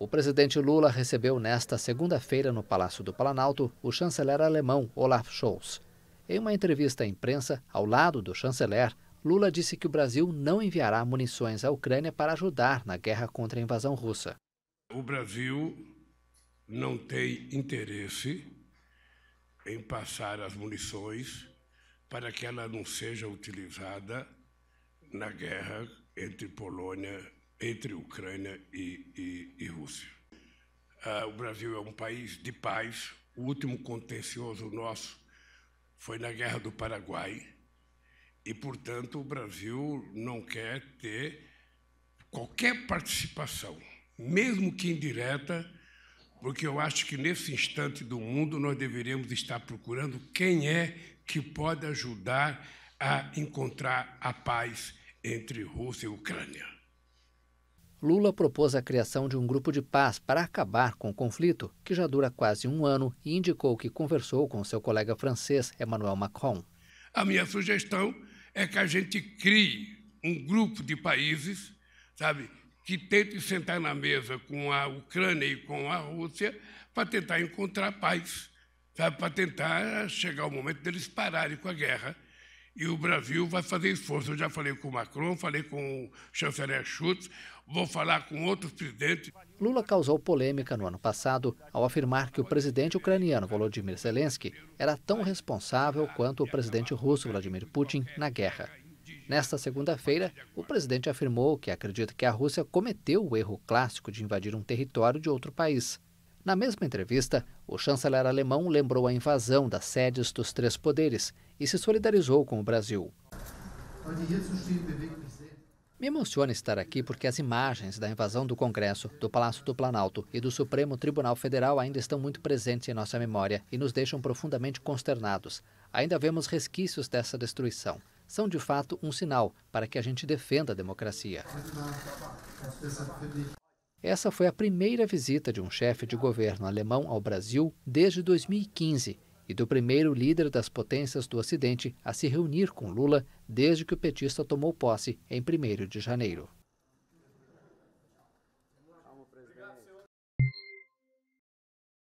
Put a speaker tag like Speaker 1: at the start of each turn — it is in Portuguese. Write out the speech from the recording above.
Speaker 1: O presidente Lula recebeu nesta segunda-feira no Palácio do Planalto o chanceler alemão Olaf Scholz. Em uma entrevista à imprensa, ao lado do chanceler, Lula disse que o Brasil não enviará munições à Ucrânia para ajudar na guerra contra a invasão russa.
Speaker 2: O Brasil não tem interesse em passar as munições para que ela não seja utilizada na guerra entre Polônia entre Ucrânia e, e, e Rússia. Ah, o Brasil é um país de paz. O último contencioso nosso foi na Guerra do Paraguai. E, portanto, o Brasil não quer ter qualquer participação, mesmo que indireta, porque eu acho que nesse instante do mundo nós deveríamos estar procurando quem é que pode ajudar a encontrar a paz entre Rússia e Ucrânia.
Speaker 1: Lula propôs a criação de um grupo de paz para acabar com o conflito, que já dura quase um ano, e indicou que conversou com seu colega francês, Emmanuel Macron.
Speaker 2: A minha sugestão é que a gente crie um grupo de países, sabe, que tente sentar na mesa com a Ucrânia e com a Rússia para tentar encontrar paz, sabe, para tentar chegar o momento deles pararem com a guerra e o Brasil vai fazer esforço. Eu já falei com o Macron, falei com o chanceler Schultz, vou falar com outros presidentes.
Speaker 1: Lula causou polêmica no ano passado ao afirmar que o presidente ucraniano Volodymyr Zelensky era tão responsável quanto o presidente russo Vladimir Putin na guerra. Nesta segunda-feira, o presidente afirmou que acredita que a Rússia cometeu o erro clássico de invadir um território de outro país. Na mesma entrevista, o chanceler alemão lembrou a invasão das sedes dos três poderes e se solidarizou com o Brasil. Me emociona estar aqui porque as imagens da invasão do Congresso, do Palácio do Planalto e do Supremo Tribunal Federal ainda estão muito presentes em nossa memória e nos deixam profundamente consternados. Ainda vemos resquícios dessa destruição. São de fato um sinal para que a gente defenda a democracia. Essa foi a primeira visita de um chefe de governo alemão ao Brasil desde 2015 e do primeiro líder das potências do Ocidente a se reunir com Lula desde que o petista tomou posse em 1 de janeiro.